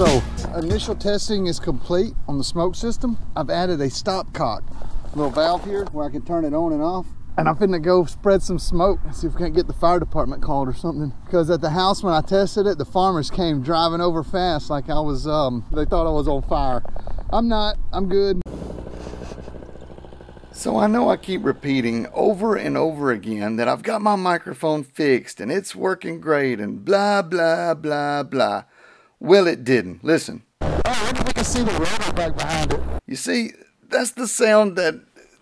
So initial testing is complete on the smoke system. I've added a stop cock little valve here where I can turn it on and off. And I'm finna go spread some smoke see if we can't get the fire department called or something. Because at the house when I tested it, the farmers came driving over fast like I was, um, they thought I was on fire. I'm not, I'm good. So I know I keep repeating over and over again that I've got my microphone fixed and it's working great and blah, blah, blah, blah. Well, it didn't. Listen. Oh, look, we can see the rubber back behind it. You see, that's the sound that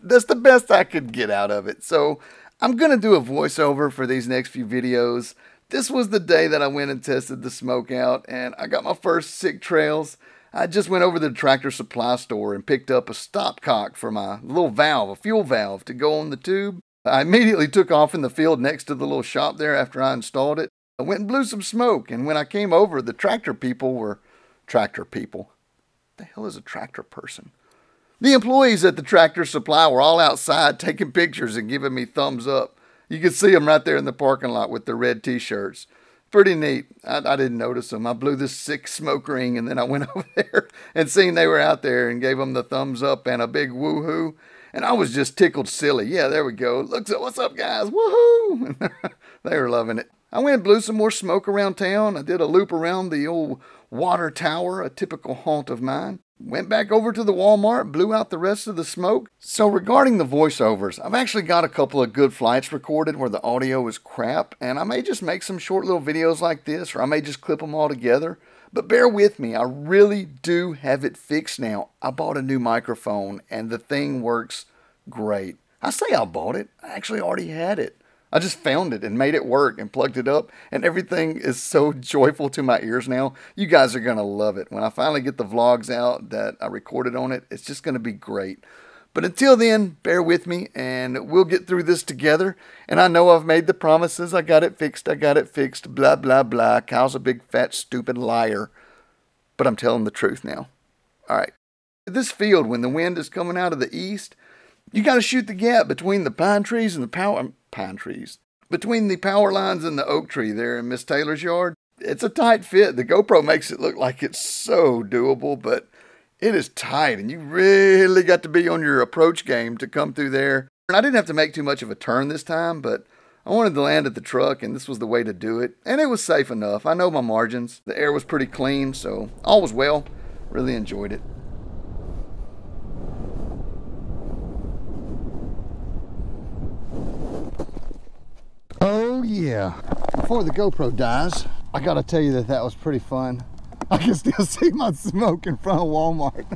that's the best I could get out of it. So I'm going to do a voiceover for these next few videos. This was the day that I went and tested the smoke out and I got my first sick trails. I just went over to the tractor supply store and picked up a stopcock for my little valve, a fuel valve to go on the tube. I immediately took off in the field next to the little shop there after I installed it. I went and blew some smoke, and when I came over, the tractor people were tractor people. What the hell is a tractor person? The employees at the tractor supply were all outside taking pictures and giving me thumbs up. You could see them right there in the parking lot with their red t shirts. Pretty neat. I, I didn't notice them. I blew this sick smoke ring and then I went over there and seen they were out there and gave them the thumbs up and a big woohoo. And I was just tickled silly. Yeah, there we go. Looks at what's up, guys. Woohoo! they were loving it. I went and blew some more smoke around town. I did a loop around the old water tower, a typical haunt of mine. Went back over to the Walmart, blew out the rest of the smoke. So, regarding the voiceovers, I've actually got a couple of good flights recorded where the audio is crap, and I may just make some short little videos like this, or I may just clip them all together. But bear with me, I really do have it fixed now. I bought a new microphone, and the thing works great. I say I bought it, I actually already had it. I just found it and made it work and plugged it up, and everything is so joyful to my ears now. You guys are going to love it. When I finally get the vlogs out that I recorded on it, it's just going to be great. But until then, bear with me and we'll get through this together. And I know I've made the promises. I got it fixed. I got it fixed. Blah, blah, blah. Kyle's a big, fat, stupid liar. But I'm telling the truth now. All right. This field, when the wind is coming out of the east, you got to shoot the gap between the pine trees and the power um, pine trees between the power lines and the oak tree there in Miss Taylor's yard. It's a tight fit. The GoPro makes it look like it's so doable, but it is tight, and you really got to be on your approach game to come through there. And I didn't have to make too much of a turn this time, but I wanted to land at the truck, and this was the way to do it. And it was safe enough. I know my margins. The air was pretty clean, so all was well. Really enjoyed it. yeah. Before the GoPro dies, I gotta tell you that that was pretty fun. I can still see my smoke in front of Walmart.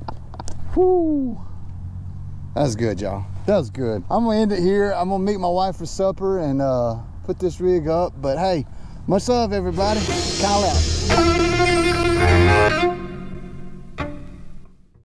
Whoo. That's good, y'all. That was good. I'm gonna end it here. I'm gonna meet my wife for supper and uh, put this rig up. But hey, much love, everybody. Kyle out.